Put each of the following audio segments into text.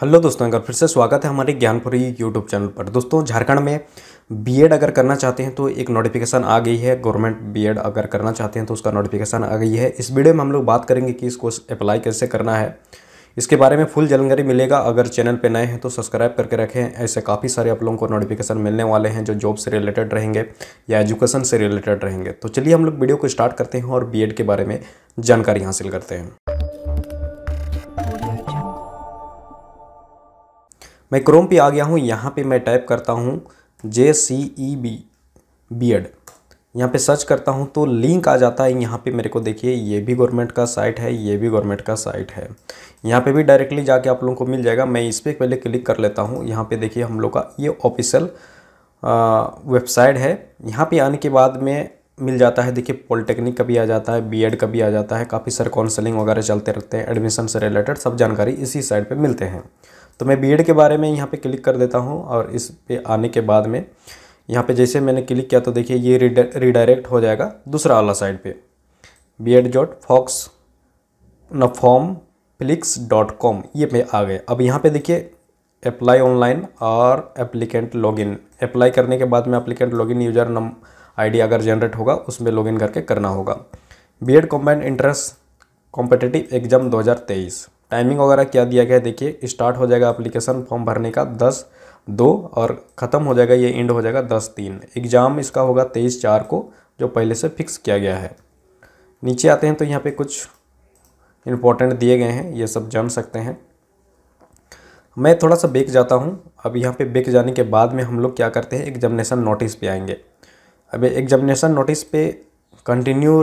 hello दोस्तों अगर फिर से स्वागत है हमारे ज्ञानपुरी यूट्यूब चैनल पर दोस्तों झारखंड में बीएड अगर करना चाहते हैं तो एक नोटिफिकेशन आ गई है गवर्नमेंट बीएड अगर करना चाहते हैं तो उसका नोटिफिकेशन आ गई है इस वीडियो में हम लोग बात करेंगे कि इसको अप्लाई कैसे करना है इसके बारे में फुल जानकारी मिलेगा अगर चैनल पर नए हैं तो सब्सक्राइब करके रखें ऐसे काफ़ी सारे आप लोगों को नोटिफिकेशन मिलने वाले हैं जो जॉब से रिलेटेड रहेंगे या एजुकेशन से रिलेटेड रहेंगे तो चलिए हम लोग वीडियो को स्टार्ट करते हैं और बी के बारे में जानकारी हासिल करते हैं मैं क्रोम पे आ गया हूँ यहाँ पे मैं टाइप करता हूँ J C E B B Ed यहाँ पर सर्च करता हूँ तो लिंक आ जाता है यहाँ पे मेरे को देखिए ये भी गवर्नमेंट का साइट है ये भी गवर्नमेंट का साइट है यहाँ पे भी डायरेक्टली जाके आप लोगों को मिल जाएगा मैं इस पर पहले क्लिक कर लेता हूँ यहाँ पे देखिए हम लोग का ये ऑफिशियल वेबसाइट है यहाँ पे आने के बाद में मिल जाता है देखिए पॉलिटेक्निक का भी आ जाता है एड का भी आ जाता है काफ़ी सारे काउंसलिंग वगैरह चलते रहते हैं एडमिशन से रिलेटेड सब जानकारी इसी साइट पे मिलते हैं तो मैं बी के बारे में यहाँ पर क्लिक कर देता हूँ और इस पर आने के बाद में यहाँ पे जैसे मैंने क्लिक किया तो देखिए ये रिडायरेक्ट हो जाएगा दूसरा वाला साइड पे बी एड डॉट फॉक्स न फॉर्म फ्लिक्स डॉट कॉम ये पे आ गए अब यहाँ पे देखिए अप्लाई ऑनलाइन और एप्लीकेंट लॉगिन अप्लाई करने के बाद में applicant login user name D अगर जनरेट होगा उसमें लॉगिन करके करना होगा B Ed combined interest competitive exam तेईस टाइमिंग वगैरह क्या दिया गया है देखिए स्टार्ट हो जाएगा अप्लीकेशन फॉर्म भरने का दस दो और ख़त्म हो जाएगा ये एंड हो जाएगा दस तीन एग्ज़ाम इसका होगा तेईस चार को जो पहले से फिक्स किया गया है नीचे आते हैं तो यहाँ पे कुछ इम्पोर्टेंट दिए गए हैं ये सब जान सकते हैं मैं थोड़ा सा बेक जाता हूँ अब यहाँ पे बेक जाने के बाद में हम लोग क्या करते हैं एग्जामिनेशन नोटिस पे आएंगे अब एग्जामिनेशन नोटिस पे कंटिन्यू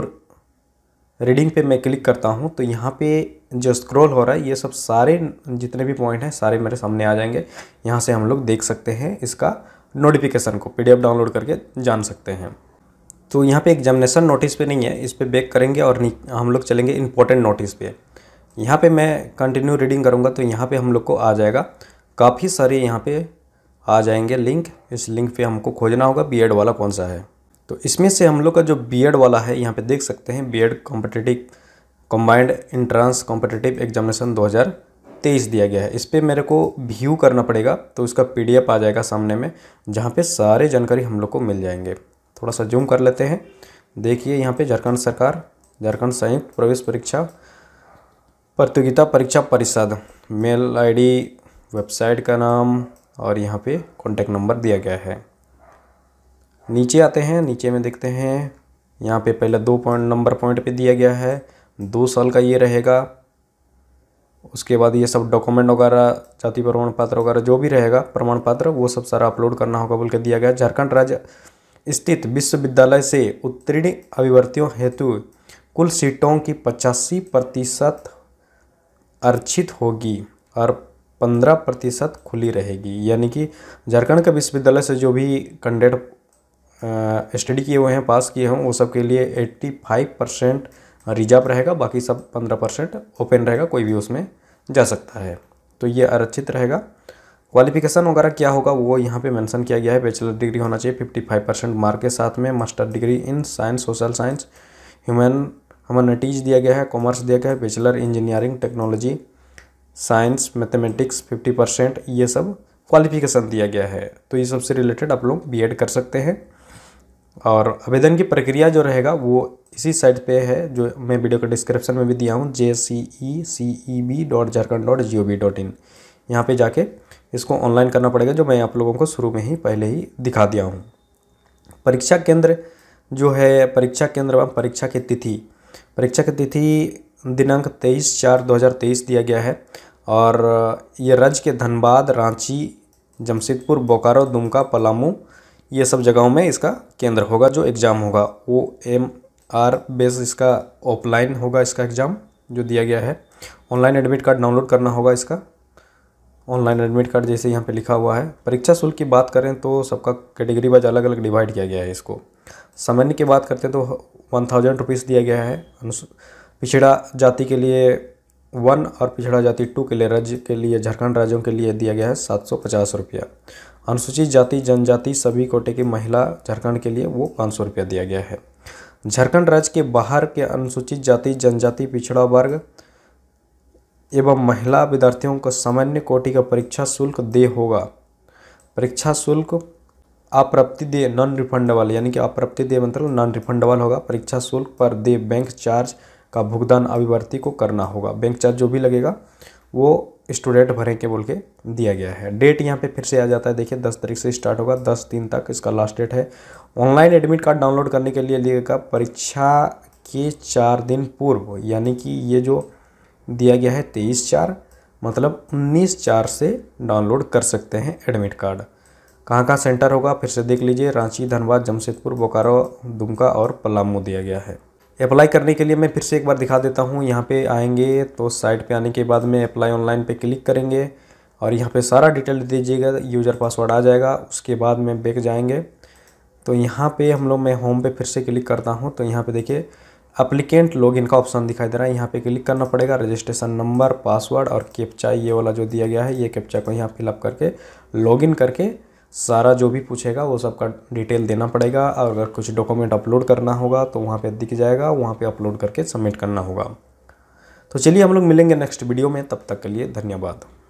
रीडिंग पे मैं क्लिक करता हूँ तो यहाँ पे जो स्क्रॉल हो रहा है ये सब सारे जितने भी पॉइंट हैं सारे मेरे सामने आ जाएंगे यहाँ से हम लोग देख सकते हैं इसका नोटिफिकेशन को पीडीएफ डाउनलोड करके जान सकते हैं तो यहाँ पे एग्जामिनेशन नोटिस पे नहीं है इस पर बैक करेंगे और हम लोग चलेंगे इंपॉर्टेंट नोटिस पे यहाँ पर मैं कंटिन्यू रीडिंग करूँगा तो यहाँ पर हम लोग को आ जाएगा काफ़ी सारे यहाँ पर आ जाएंगे लिंक इस लिंक पर हमको खोजना होगा बी वाला कौन सा है तो इसमें से हम लोग का जो बी वाला है यहाँ पे देख सकते हैं B Ed competitive combined entrance competitive examination 2023 दिया गया है इस पर मेरे को व्यू करना पड़ेगा तो उसका पी आ जाएगा सामने में जहाँ पे सारे जानकारी हम लोग को मिल जाएंगे थोड़ा सा जूम कर लेते हैं देखिए यहाँ पे झारखंड सरकार झारखंड संयुक्त प्रवेश परीक्षा प्रतियोगिता परीक्षा परिषद मेल आईडी वेबसाइट का नाम और यहाँ पे कॉन्टैक्ट नंबर दिया गया है नीचे आते हैं नीचे में देखते हैं यहाँ पे पहले दो पॉइंट नंबर पॉइंट पे दिया गया है दो साल का ये रहेगा उसके बाद ये सब डॉक्यूमेंट वगैरह जाति प्रमाण पत्र वगैरह जो भी रहेगा प्रमाण पत्र वो सब सारा अपलोड करना होगा बोल के दिया गया झारखंड राज्य स्थित विश्वविद्यालय से उत्तीर्ण अभिवर्तियों हेतु कुल सीटों की पचासी प्रतिशत अर्चित होगी और पंद्रह प्रतिशत खुली रहेगी यानी कि झारखंड के विश्वविद्यालय से जो भी कैंडिडेट स्टडी किए हुए हैं पास किए हों वो सब के लिए एट्टी फाइव परसेंट रिजर्व रहेगा बाकी सब पंद्रह परसेंट ओपन रहेगा कोई भी उसमें जा सकता है तो ये आरक्षित रहेगा क्वालिफिकेशन वगैरह क्या होगा वो यहाँ पे मेंशन किया गया है बैचलर डिग्री होना चाहिए 55 परसेंट मार्क के साथ में master degree in science social science human humanities दिया गया है कॉमर्स दिया गया है bachelor engineering technology science mathematics fifty percent ये सब क्वालिफिकेशन दिया गया है तो ये सबसे रिलेटेड आप लोग बी कर सकते हैं और आवेदन की प्रक्रिया जो रहेगा वो इसी साइट पे है जो मैं वीडियो के डिस्क्रिप्शन में भी दिया हूँ J C E C E B dot Jharkhand dot G O V dot in यहाँ पर जाके इसको ऑनलाइन करना पड़ेगा जो मैं आप लोगों को शुरू में ही पहले ही दिखा दिया हूँ परीक्षा केंद्र जो है परीक्षा केंद्र व परीक्षा की तिथि परीक्षा की तिथि दिनांक तेईस चार दो हज़ार तेईस दिया गया है और ये राज्य के धनबाद रांची जमशेदपुर बोकारो दुमका पलामू ये सब जगहों में इसका केंद्र होगा जो एग्ज़ाम होगा ओ एम आर बेस इसका ऑफलाइन होगा इसका एग्ज़ाम जो दिया गया है ऑनलाइन एडमिट कार्ड डाउनलोड करना होगा इसका ऑनलाइन एडमिट कार्ड जैसे यहाँ पे लिखा हुआ है परीक्षा शुल्क की बात करें तो सबका कैटेगरी वाइज अलग अलग डिवाइड किया गया है इसको सामान्य की बात करते हैं तो वन थाउजेंड रुपीज़ दिया गया है पिछड़ा जाति के लिए वन और पिछड़ा जाति टू के लिए राज्य के लिए झारखंड राज्यों के लिए दिया गया है सात सौ पचास रुपया अनुसूचित जाति जनजाति सभी कोटे की महिला झारखंड के लिए वो पाँच सौ रुपया दिया गया है झारखंड राज्य के बाहर के अनुसूचित जाति जनजाति पिछड़ा वर्ग एवं महिला विद्यार्थियों को सामान्य कोटि का परीक्षा शुल्क दे होगा परीक्षा शुल्क अप्राप्ति दे नॉन रिफंडेबल यानी कि अप्राप्ति दे मतलब नॉन रिफंडेबल होगा परीक्षा शुल्क पर दे बैंक चार्ज का भुगतान अभिवर्ती को करना होगा बैंक चार्ज जो भी लगेगा वो स्टूडेंट भरें के बोल के दिया गया है डेट यहाँ पे फिर से आ जाता है देखिए दस तारीख से स्टार्ट होगा दस दिन तक इसका लास्ट डेट है ऑनलाइन एडमिट कार्ड डाउनलोड करने के लिए लिएगा परीक्षा के चार दिन पूर्व यानी कि ये जो दिया गया है तेईस चार मतलब उन्नीस चार से डाउनलोड कर सकते हैं एडमिट कार्ड कहाँ कहाँ सेंटर होगा फिर से देख लीजिए रांची धनबाद जमशेदपुर बोकारो दुमका और पलामू दिया गया है अप्लाई करने के लिए मैं फिर से एक बार दिखा देता हूँ यहाँ पे आएंगे तो साइट पे आने के बाद में अप्लाई ऑनलाइन पे क्लिक करेंगे और यहाँ पे सारा डिटेल दीजिएगा यूज़र पासवर्ड आ जाएगा उसके बाद में बैक जाएंगे तो यहाँ पे हम लोग मैं होम पे फिर से क्लिक करता हूँ तो यहाँ पे देखिए अप्लीकेंट लॉग का ऑप्शन दिखाई दे रहा है यहाँ पर क्लिक करना पड़ेगा रजिस्ट्रेशन नंबर पासवर्ड और कैप्चा ये वाला जो दिया गया है ये कैप्चा को यहाँ फिलअप करके लॉग करके सारा जो भी पूछेगा वो सबका डिटेल देना पड़ेगा और अगर कुछ डॉक्यूमेंट अपलोड करना होगा तो वहाँ पे दिख जाएगा वहाँ पे अपलोड करके सबमिट करना होगा तो चलिए हम लोग मिलेंगे नेक्स्ट वीडियो में तब तक के लिए धन्यवाद